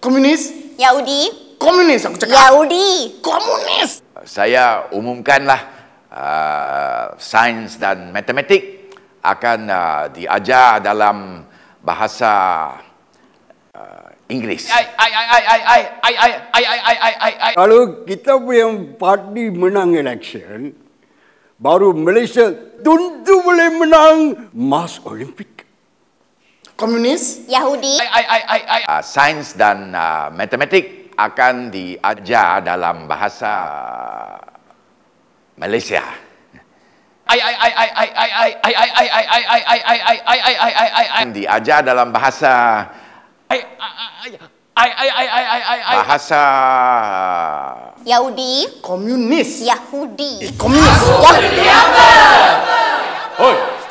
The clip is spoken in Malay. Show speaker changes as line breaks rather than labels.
Komunis? Yahudi. Komunis aku cakap. Yahudi.
Komunis. Saya umumkanlah uh, sains dan matematik akan uh, diajar dalam bahasa Inggeris. Kalau kita punya parti menang election, baru Malaysia tentu boleh menang Mas Olimpik komunis,
Yahudi, I, I, I, I, I.
Uh, sains dan uh, matematik akan diajar dalam bahasa Malaysia. Diajar dalam bahasa bahasa Yahudi, komunis, Yahudi, komunis, Yahudi.